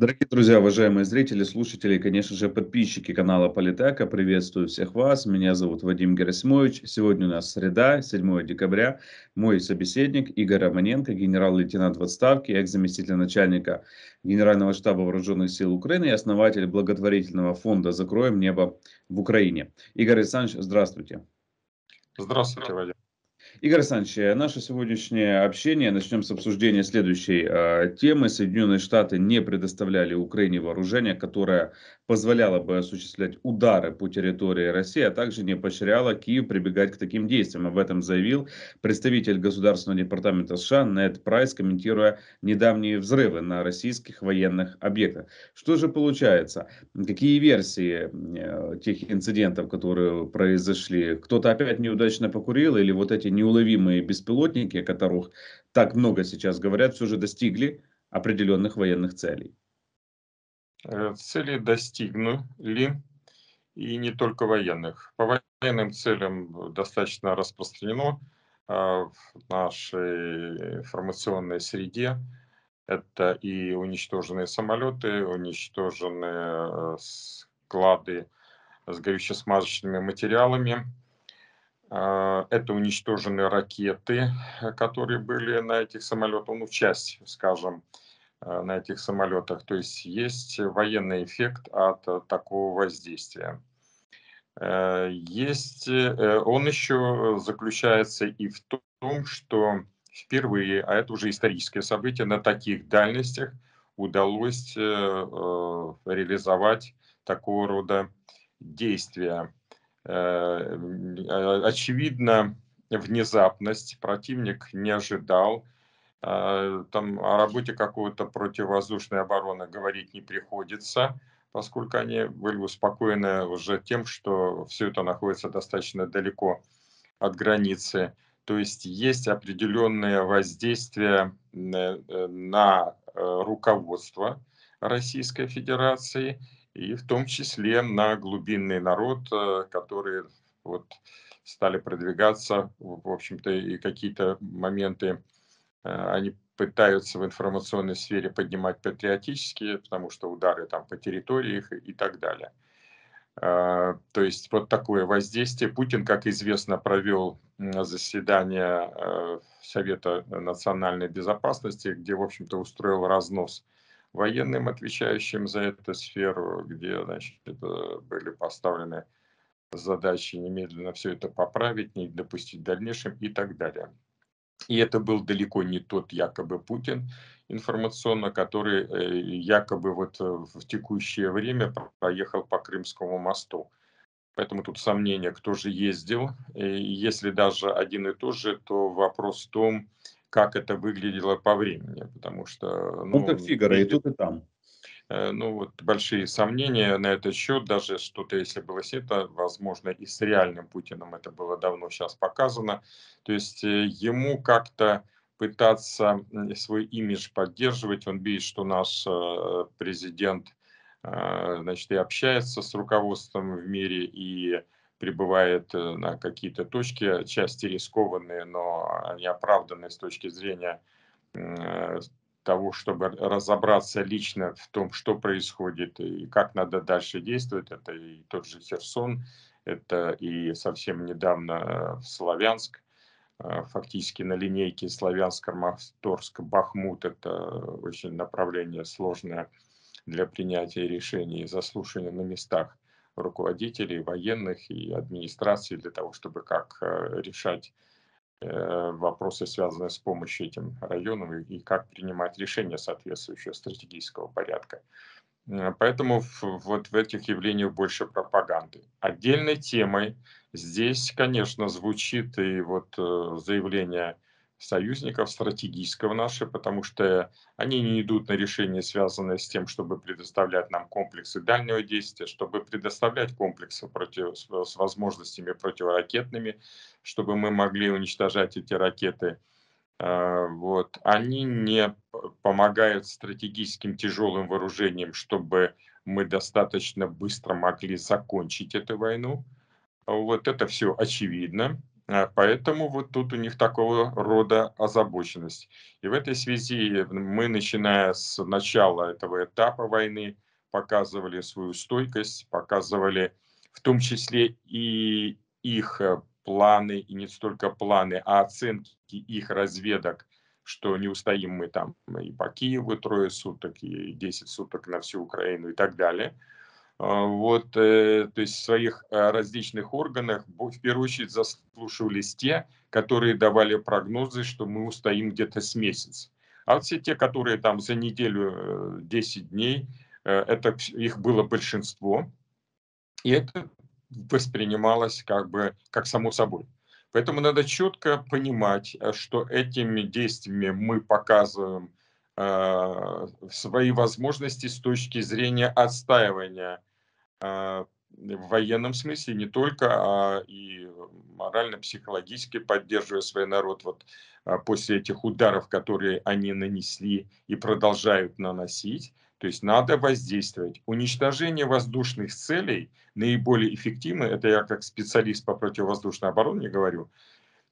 Дорогие друзья, уважаемые зрители, слушатели и, конечно же, подписчики канала Политека, приветствую всех вас. Меня зовут Вадим Герасимович. Сегодня у нас среда, 7 декабря. Мой собеседник Игорь Романенко, генерал-лейтенант в отставке, экс-заместитель начальника Генерального штаба Вооруженных сил Украины и основатель благотворительного фонда «Закроем небо» в Украине. Игорь Александрович, здравствуйте. Здравствуйте, Вадим. Игорь Александрович, э, наше сегодняшнее общение начнем с обсуждения следующей э, темы. Соединенные Штаты не предоставляли Украине вооружение, которое позволяло бы осуществлять удары по территории России, а также не поощряло Киев прибегать к таким действиям. Об этом заявил представитель Государственного департамента США Нед Прайс, комментируя недавние взрывы на российских военных объектах. Что же получается? Какие версии э, тех инцидентов, которые произошли? Кто-то опять неудачно покурил или вот эти неуловимые беспилотники, о которых так много сейчас говорят, все же достигли определенных военных целей? Э, цели достигнули, и не только военных. По военным целям достаточно распространено э, в нашей информационной среде. Это и уничтоженные самолеты, уничтоженные э, склады с горюче-смазочными материалами. Это уничтожены ракеты, которые были на этих самолетах, ну, в часть, скажем, Э, на этих самолетах. То есть есть военный эффект от э, такого воздействия. Э, есть, он еще заключается и в том, что впервые, а это уже историческое событие, на таких дальностях удалось реализовать такого рода действия. Очевидно, внезапность противник не ожидал, а, там о работе какой то противовоздушной обороны говорить не приходится, поскольку они были успокоены уже тем, что все это находится достаточно далеко от границы. То есть есть определенное воздействие э, э, на э, руководство Российской Федерации и в том числе на глубинный народ, которые вот стали продвигаться, в общем-то, и какие-то моменты Э, они пытаются в информационной сфере поднимать патриотические, потому что удары там по территориях и так далее. Э, то есть вот такое воздействие. Путин, как известно, провел заседание э, Совета национальной безопасности, где, в общем-то, устроил разнос военным, отвечающим за эту сферу, где значит, были поставлены задачи немедленно все это поправить, не допустить в дальнейшем и так далее. И это был далеко не тот якобы Путин информационно, который э, якобы вот э, в текущее время проехал по Крымскому мосту. Поэтому тут сомнения, кто же ездил. Э, и если даже один и тот же, то вопрос в том, как это выглядело по времени, потому что... Ну, ну как Фигара, и тут, и там. Э, ну, вот большие сомнения на этот счет, даже что-то, если было снято, возможно, и с реальным Путиным это было давно сейчас показано. То есть э, ему как-то пытаться свой имидж поддерживать, он видит, что наш э, президент значит, и общается с руководством в мире, и прибывает на какие-то точки, части рискованные, но они оправданы с точки зрения того, чтобы разобраться лично в том, что происходит и как надо дальше действовать. Это и тот же Херсон, это и совсем недавно в э, Славянск, э, фактически на линейке Славянск, Арматорск, Бахмут. Это очень направление сложное для принятия решений, заслушания на местах руководителей, военных и администрации для того, чтобы как э, решать Э, вопросы, связанные с помощью этим районам и как принимать решения соответствующего стратегического порядка. Поэтому вот в этих явлениях больше пропаганды. Отдельной темой здесь, конечно, звучит и вот э, заявление союзников стратегического наши, потому что они не идут на решения, связанные с тем, чтобы предоставлять нам комплексы дальнего действия, чтобы предоставлять комплексы против, с возможностями противоракетными, чтобы мы могли уничтожать эти ракеты. А, вот. Они не помогают стратегическим тяжелым вооружениям, чтобы мы достаточно быстро могли закончить эту войну. Вот это все очевидно. А, поэтому вот тут у них такого рода озабоченность. И в этой связи мы, начиная с начала этого этапа войны, показывали свою стойкость, показывали в том числе и их э, планы, и не столько планы, а оценки их разведок, что не устоим мы там и по Киеву трое суток, и 10 суток на всю Украину и так далее. А, вот, э, то есть в своих э, различных органах в первую очередь заслушивались те, которые давали прогнозы, что мы устоим где-то с месяц. А все те, которые там за неделю, 10 э, дней, это их было большинство. И это воспринималось как бы как само собой. Поэтому надо четко понимать, э, что этими действиями мы показываем э, свои возможности с точки зрения отстаивания э, в военном смысле, не только, а и морально-психологически поддерживая свой народ вот, а, после этих ударов, которые они нанесли и продолжают наносить. То есть надо воздействовать. Уничтожение воздушных целей наиболее эффективно, это я как специалист по противовоздушной обороне говорю,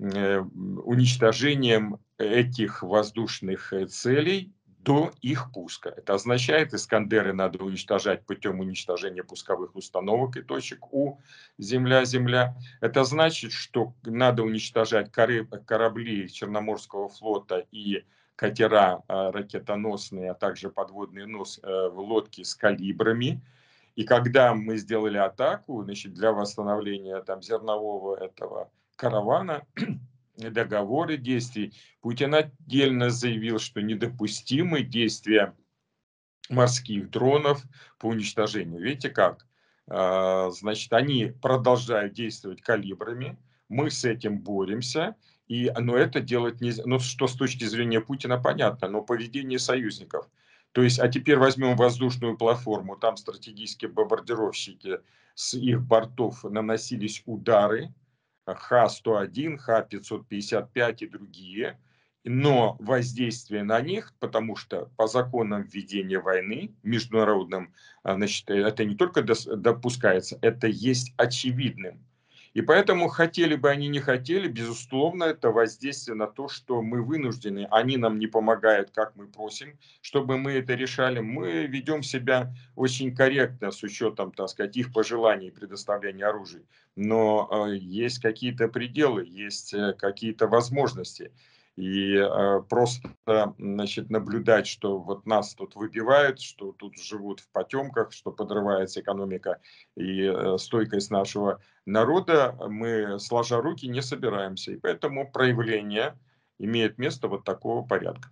э, уничтожением этих воздушных э, целей до их пуска. Это означает, Искандеры надо уничтожать путем уничтожения пусковых установок и точек У, Земля-Земля. Это значит, что надо уничтожать корабли Черноморского флота и катера а, ракетоносные, а также подводный нос, э, в лодки с калибрами. И когда мы сделали атаку значит, для восстановления там, зернового этого каравана, договоры действий, Путин отдельно заявил, что недопустимы действия морских дронов по уничтожению. Видите как? А, значит, они продолжают действовать калибрами, мы с этим боремся, и, но это делать нельзя. Ну, что с точки зрения Путина понятно, но поведение союзников. То есть, а теперь возьмем воздушную платформу, там стратегические бомбардировщики с их бортов наносились удары, Х-101, Х-555 и другие, но воздействие на них, потому что по законам ведения войны международным, а, значит, это не только допускается, это есть очевидным. И поэтому, хотели бы они, не хотели, безусловно, это воздействие на то, что мы вынуждены, они нам не помогают, как мы просим, чтобы мы это решали. Мы ведем себя очень корректно с учетом, так сказать, их пожеланий предоставления оружия. Но э, есть какие-то пределы, есть э, какие-то возможности. И э, просто значит, наблюдать, что вот нас тут выбивают, что тут живут в потемках, что подрывается экономика и э, стойкость нашего народа, мы, сложа руки, не собираемся. И поэтому проявление имеет место вот такого порядка.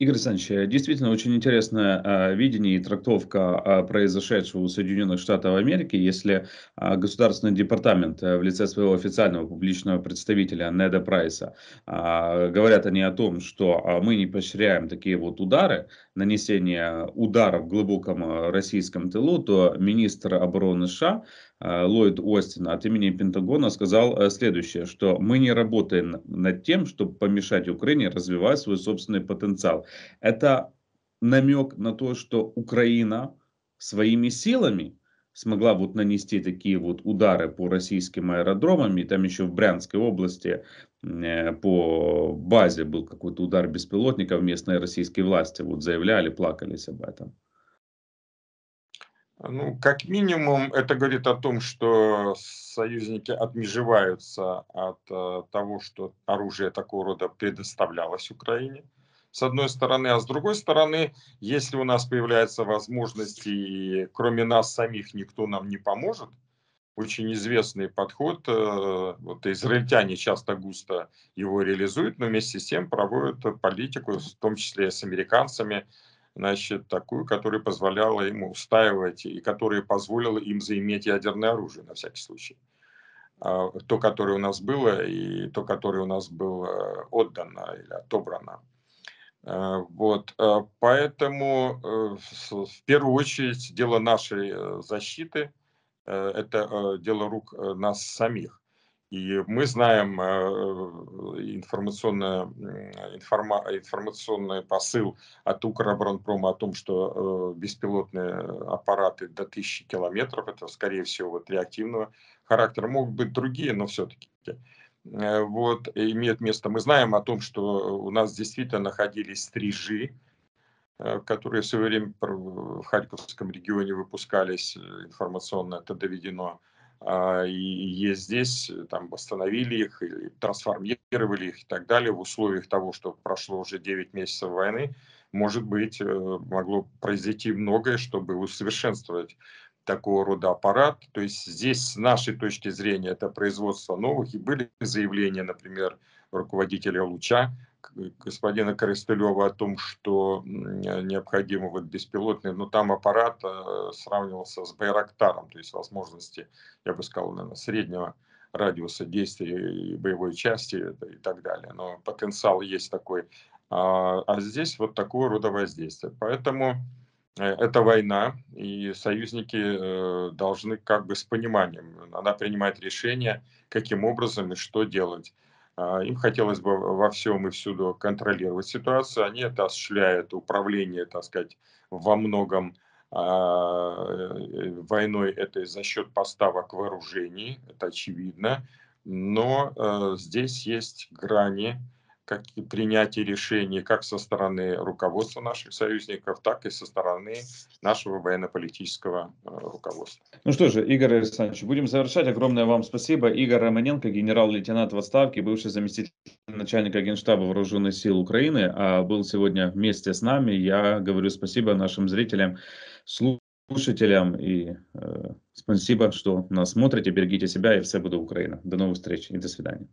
Игорь Александрович, э, действительно очень интересное э, видение и трактовка э, произошедшего у Соединенных Штатов Америки. Если Государственный департамент в лице своего официального публичного представителя Неда Прайса говорят они о том, что мы не поощряем такие вот удары, нанесение удара в глубоком российском тылу, то министр обороны США Э, Ллойд Остин от имени Пентагона сказал э, следующее, что мы не работаем над тем, чтобы помешать Украине развивать свой собственный потенциал. Это намек на то, что Украина своими силами смогла вот нанести такие вот удары по российским аэродромам, и там еще в Брянской области э, по базе был какой-то удар беспилотников, местные российские власти вот заявляли, плакались об этом. Ну, как минимум, это говорит о том, что союзники отмежеваются от э, того, что оружие такого рода предоставлялось Украине, с одной стороны. А с другой стороны, если у нас появляются возможности, и кроме нас самих никто нам не поможет, очень известный подход, э, вот израильтяне часто густо его реализуют, но вместе с тем проводят политику, в том числе с американцами, значит, такую, которая позволяла ему устаивать и которая позволила им заиметь ядерное оружие, на всякий случай. А, то, которое у нас было, и то, которое у нас было э, отдано или отобрано. Э, вот. Э, поэтому в первую очередь дело нашей защиты – это дело рук нас самих. И мы знаем э, э, информационное информа, информационный посыл от Укроборонпрома о том, что э, беспилотные аппараты до тысячи километров, это, скорее всего, вот реактивного характера, могут быть другие, но все-таки вот, имеет место. Мы знаем о том, что у нас действительно находились стрижи, которые в свое время в Харьковском регионе выпускались информационно, это доведено а, и здесь э, там восстановили их, или трансформировали их и так далее в условиях того, что прошло уже 9 месяцев войны, может быть, э, могло произойти многое, чтобы усовершенствовать такого рода аппарат. То есть здесь, с нашей точки зрения, это производство новых. И были заявления, например, руководителя «Луча» господина Корыстылева о том, что необходимо вот беспилотный, но там аппарат э, сравнивался с Байрактаром, то есть возможности, я бы сказал, наверное, среднего радиуса действия и боевой части и так далее. Но потенциал есть такой. А, а здесь вот такого рода воздействие. Поэтому э, это война, и союзники э, должны как бы с пониманием, она принимает решение, каким образом и что делать. А, им хотелось бы во всем и всюду контролировать ситуацию. Они это осуществляют, управление, так сказать, во многом а, э, войной этой за счет поставок вооружений, это очевидно. Но э, здесь есть грани, как и принятие решений как со стороны руководства наших союзников, так и со стороны нашего военно-политического э, руководства. Ну что же, Игорь Александрович, будем завершать. Огромное вам спасибо. Игорь Романенко, генерал-лейтенант в отставке, бывший заместитель начальника Генштаба Вооруженных сил Украины, а был сегодня вместе с нами. Я говорю спасибо нашим зрителям, слушателям и э, спасибо, что нас смотрите. Берегите себя и все буде Украина. До новых встреч и до свидания.